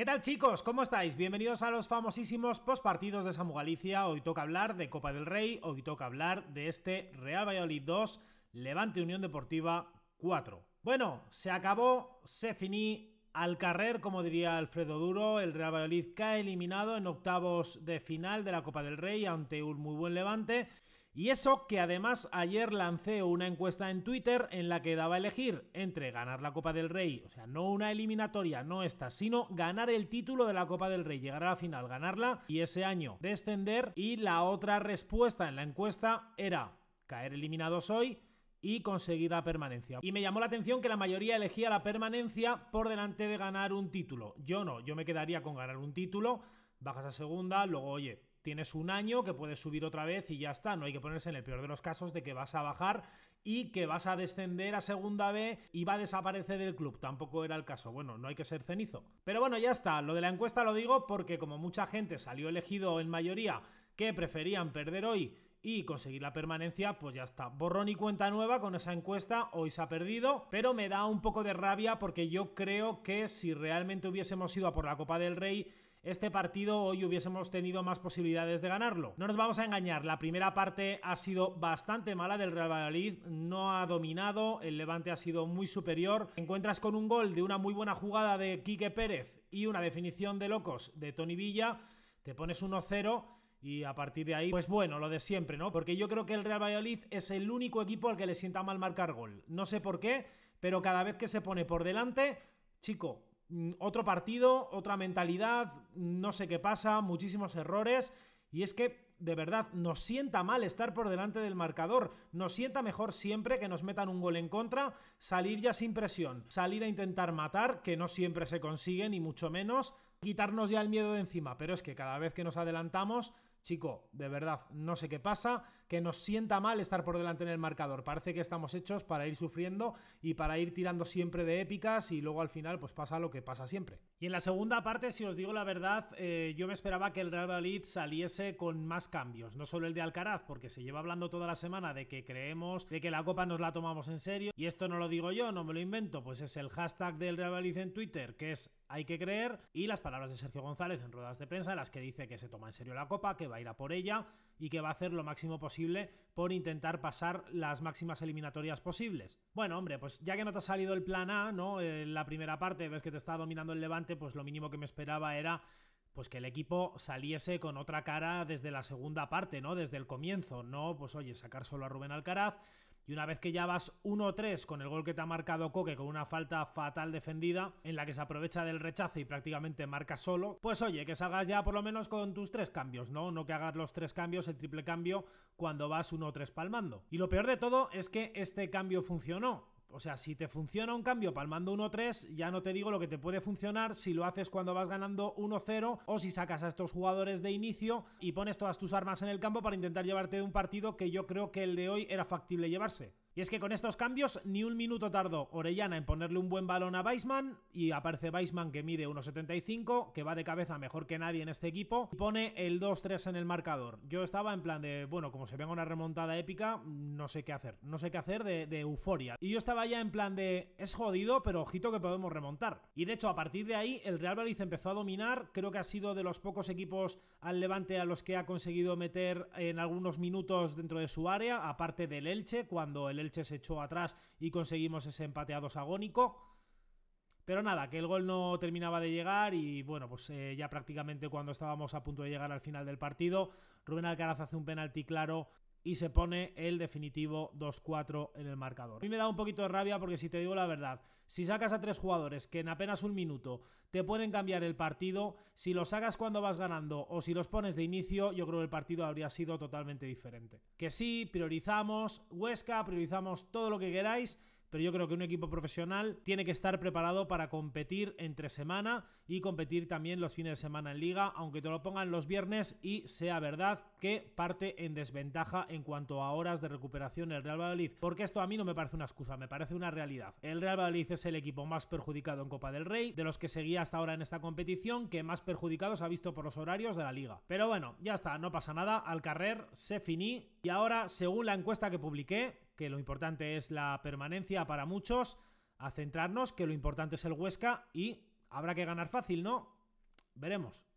¿Qué tal chicos? ¿Cómo estáis? Bienvenidos a los famosísimos postpartidos de Samu Galicia. Hoy toca hablar de Copa del Rey, hoy toca hablar de este Real Valladolid 2, Levante Unión Deportiva 4. Bueno, se acabó, se finí al carrer, como diría Alfredo Duro, el Real Valladolid cae eliminado en octavos de final de la Copa del Rey ante un muy buen levante. Y eso que además ayer lancé una encuesta en Twitter en la que daba a elegir entre ganar la Copa del Rey, o sea, no una eliminatoria, no esta, sino ganar el título de la Copa del Rey, llegar a la final, ganarla y ese año descender. Y la otra respuesta en la encuesta era caer eliminados hoy y conseguir la permanencia. Y me llamó la atención que la mayoría elegía la permanencia por delante de ganar un título. Yo no, yo me quedaría con ganar un título, bajas a segunda, luego, oye, tienes un año que puedes subir otra vez y ya está. No hay que ponerse en el peor de los casos de que vas a bajar y que vas a descender a segunda B y va a desaparecer el club. Tampoco era el caso. Bueno, no hay que ser cenizo. Pero bueno, ya está. Lo de la encuesta lo digo porque como mucha gente salió elegido en mayoría que preferían perder hoy y conseguir la permanencia, pues ya está. Borrón y cuenta nueva con esa encuesta, hoy se ha perdido, pero me da un poco de rabia porque yo creo que si realmente hubiésemos ido a por la Copa del Rey, este partido hoy hubiésemos tenido más posibilidades de ganarlo. No nos vamos a engañar, la primera parte ha sido bastante mala del Real Valladolid, no ha dominado, el Levante ha sido muy superior. Encuentras con un gol de una muy buena jugada de Quique Pérez y una definición de locos de Tony Villa, te pones 1-0 y a partir de ahí, pues bueno, lo de siempre, ¿no? Porque yo creo que el Real Valladolid es el único equipo al que le sienta mal marcar gol. No sé por qué, pero cada vez que se pone por delante, chico, mm, otro partido, otra mentalidad, no sé qué pasa, muchísimos errores. Y es que, de verdad, nos sienta mal estar por delante del marcador. Nos sienta mejor siempre que nos metan un gol en contra, salir ya sin presión, salir a intentar matar, que no siempre se consigue, ni mucho menos, quitarnos ya el miedo de encima. Pero es que cada vez que nos adelantamos, Chico, de verdad, no sé qué pasa, que nos sienta mal estar por delante en el marcador. Parece que estamos hechos para ir sufriendo y para ir tirando siempre de épicas y luego al final pues pasa lo que pasa siempre. Y en la segunda parte, si os digo la verdad, eh, yo me esperaba que el Real Madrid saliese con más cambios, no solo el de Alcaraz, porque se lleva hablando toda la semana de que creemos, de que la copa nos la tomamos en serio, y esto no lo digo yo, no me lo invento, pues es el hashtag del Real Madrid en Twitter, que es hay que creer, y las palabras de Sergio González en ruedas de prensa, las que dice que se toma en serio la copa, que va a ir a por ella y que va a hacer lo máximo posible por intentar pasar las máximas eliminatorias posibles. Bueno, hombre, pues ya que no te ha salido el plan A, ¿no? En eh, la primera parte ves que te está dominando el Levante, pues lo mínimo que me esperaba era pues que el equipo saliese con otra cara desde la segunda parte, ¿no? Desde el comienzo, no, pues oye, sacar solo a Rubén Alcaraz, y una vez que ya vas 1-3 con el gol que te ha marcado Coque con una falta fatal defendida, en la que se aprovecha del rechazo y prácticamente marca solo, pues oye, que salgas ya por lo menos con tus tres cambios, ¿no? No que hagas los tres cambios, el triple cambio, cuando vas 1-3 palmando. Y lo peor de todo es que este cambio funcionó. O sea, si te funciona un cambio palmando 1-3, ya no te digo lo que te puede funcionar si lo haces cuando vas ganando 1-0 o si sacas a estos jugadores de inicio y pones todas tus armas en el campo para intentar llevarte un partido que yo creo que el de hoy era factible llevarse. Y es que con estos cambios ni un minuto tardó Orellana en ponerle un buen balón a Weisman y aparece Weisman que mide 1.75, que va de cabeza mejor que nadie en este equipo y pone el 2-3 en el marcador. Yo estaba en plan de, bueno, como se venga una remontada épica, no sé qué hacer, no sé qué hacer de, euforia. Y yo estaba ya en plan de, es jodido, pero ojito que podemos remontar. Y de hecho, a partir de ahí, el Real Madrid empezó a dominar, creo que ha sido de los pocos equipos al Levante a los que ha conseguido meter en algunos minutos dentro de su área, aparte del Elche, cuando el Elche se echó atrás y conseguimos ese empate a agónico. Pero nada, que el gol no terminaba de llegar y bueno, pues eh, ya prácticamente cuando estábamos a punto de llegar al final del partido, Rubén Alcaraz hace un penalti claro y se pone el definitivo 2-4 en el marcador. A mí me da un poquito de rabia porque si te digo la verdad, si sacas a tres jugadores que en apenas un minuto te pueden cambiar el partido, si los sacas cuando vas ganando o si los pones de inicio, yo creo que el partido habría sido totalmente diferente. Que sí, priorizamos Huesca, priorizamos todo lo que queráis, pero yo creo que un equipo profesional tiene que estar preparado para competir entre semana y competir también los fines de semana en liga, aunque te lo pongan los viernes y sea verdad que parte en desventaja en cuanto a horas de recuperación el Real Valladolid, porque esto a mí no me parece una excusa, me parece una realidad. El Real Valladolid es el equipo más perjudicado en Copa del Rey, de los que seguía hasta ahora en esta competición, que más perjudicados ha visto por los horarios de la liga. Pero bueno, ya está, no pasa nada, al carrer se finí y ahora, según la encuesta que publiqué, que lo importante es la permanencia para muchos, a centrarnos, que lo importante es el Huesca y habrá que ganar fácil, ¿no? Veremos.